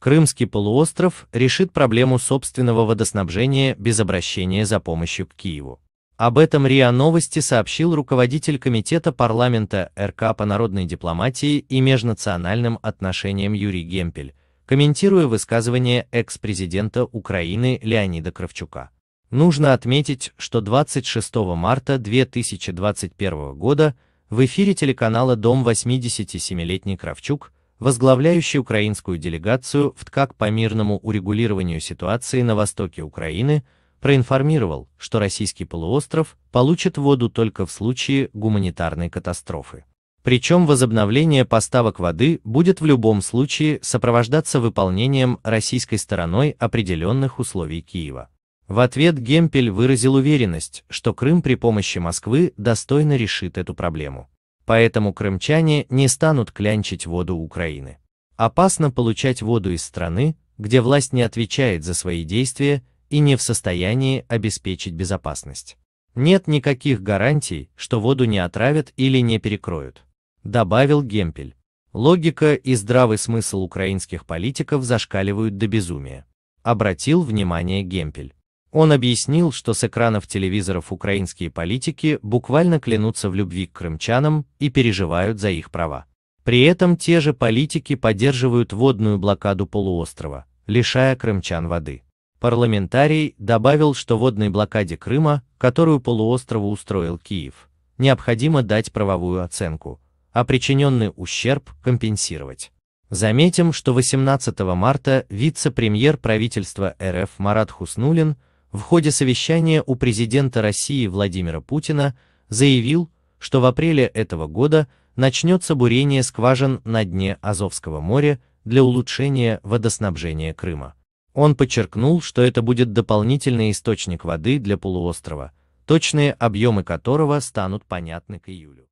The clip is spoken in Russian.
Крымский полуостров решит проблему собственного водоснабжения без обращения за помощью к Киеву. Об этом РИА Новости сообщил руководитель Комитета парламента РК по народной дипломатии и межнациональным отношениям Юрий Гемпель, комментируя высказывание экс-президента Украины Леонида Кравчука. Нужно отметить, что 26 марта 2021 года в эфире телеканала «Дом» 87-летний Кравчук – возглавляющий украинскую делегацию в ТКАК по мирному урегулированию ситуации на востоке Украины, проинформировал, что российский полуостров получит воду только в случае гуманитарной катастрофы. Причем возобновление поставок воды будет в любом случае сопровождаться выполнением российской стороной определенных условий Киева. В ответ Гемпель выразил уверенность, что Крым при помощи Москвы достойно решит эту проблему. Поэтому крымчане не станут клянчить воду Украины. Опасно получать воду из страны, где власть не отвечает за свои действия и не в состоянии обеспечить безопасность. Нет никаких гарантий, что воду не отравят или не перекроют. Добавил Гемпель. Логика и здравый смысл украинских политиков зашкаливают до безумия. Обратил внимание Гемпель. Он объяснил, что с экранов телевизоров украинские политики буквально клянутся в любви к крымчанам и переживают за их права. При этом те же политики поддерживают водную блокаду полуострова, лишая крымчан воды. Парламентарий добавил, что водной блокаде Крыма, которую полуострову устроил Киев, необходимо дать правовую оценку, а причиненный ущерб компенсировать. Заметим, что 18 марта вице-премьер правительства РФ Марат Хуснулин – в ходе совещания у президента России Владимира Путина заявил, что в апреле этого года начнется бурение скважин на дне Азовского моря для улучшения водоснабжения Крыма. Он подчеркнул, что это будет дополнительный источник воды для полуострова, точные объемы которого станут понятны к июлю.